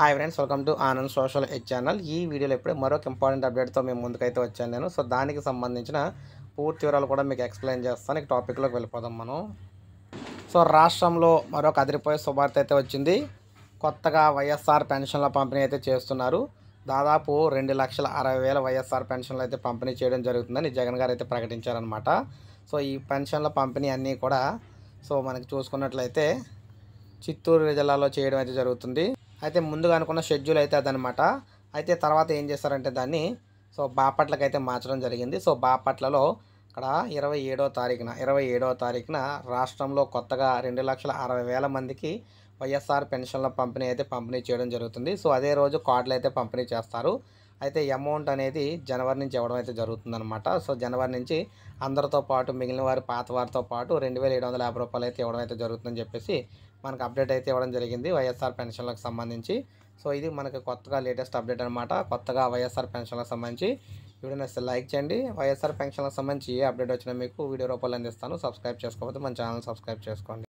hi friends welcome to Anand social H channel ఈ వీడియోలో ఇప్పుడు మరొక ఇంపార్టెంట్ అప్డేట్తో మేము ముందుకైతే వచ్చాను నేను సో దానికి సంబంధించిన పూర్తి వివరాలు కూడా మీకు ఎక్స్ప్లెయిన్ చేస్తాను ఇక టాపిక్లోకి వెళ్ళిపోదాం మనం సో రాష్ట్రంలో మరొక అదిరిపోయే శుభార్త అయితే వచ్చింది కొత్తగా వైఎస్ఆర్ పెన్షన్ల పంపిణీ అయితే చేస్తున్నారు దాదాపు రెండు లక్షల అరవై వేల వైఎస్ఆర్ పెన్షన్లు అయితే పంపిణీ చేయడం జరుగుతుందని జగన్ గారు అయితే ప్రకటించారనమాట సో ఈ పెన్షన్ల పంపిణీ అన్నీ కూడా సో మనకి చూసుకున్నట్లయితే చిత్తూరు జిల్లాలో చేయడం అయితే జరుగుతుంది అయితే ముందుగా అనుకున్న షెడ్యూల్ అయితే అదనమాట అయితే తర్వాత ఏం చేస్తారంటే దాన్ని సో బాపట్లకి అయితే మార్చడం జరిగింది సో బాపట్లలో ఇక్కడ ఇరవై ఏడో తారీఖున ఇరవై ఏడవ తారీఖున రాష్ట్రంలో కొత్తగా రెండు లక్షల అరవై వేల మందికి వైఎస్ఆర్ పెన్షన్ల పంపిణీ అయితే పంపిణీ చేయడం జరుగుతుంది సో అదే రోజు కార్డులు అయితే పంపిణీ చేస్తారు అయితే అమౌంట్ అనేది జనవరి నుంచి ఇవ్వడం అయితే జరుగుతుందనమాట సో జనవరి నుంచి అందరితో పాటు మిగిలిన వారి పాత వారితో పాటు రెండు వేల ఏడు వందల యాభై రూపాయలు అయితే ఇవ్వడం అయితే జరుగుతుందని చెప్పేసి మనకు అప్డేట్ అయితే ఇవ్వడం జరిగింది వైఎస్ఆర్ పెన్షన్లకు సంబంధించి సో ఇది మనకి కొత్తగా లేటెస్ట్ అప్డేట్ అనమాట కొత్తగా వైఎస్ఆర్ పెన్షన్లకు సంబంధించి వీడియో నచ్చితే లైక్ చేయండి వైఎస్ఆర్ పెన్షన్లకు సంబంధించి ఏ అప్డేట్ వచ్చినా మీకు వీడియో రూపాయలు అందిస్తాను సబ్స్క్రైబ్ చేసుకోకపోతే మన ఛానల్ సబ్స్క్రైబ్ చేసుకోండి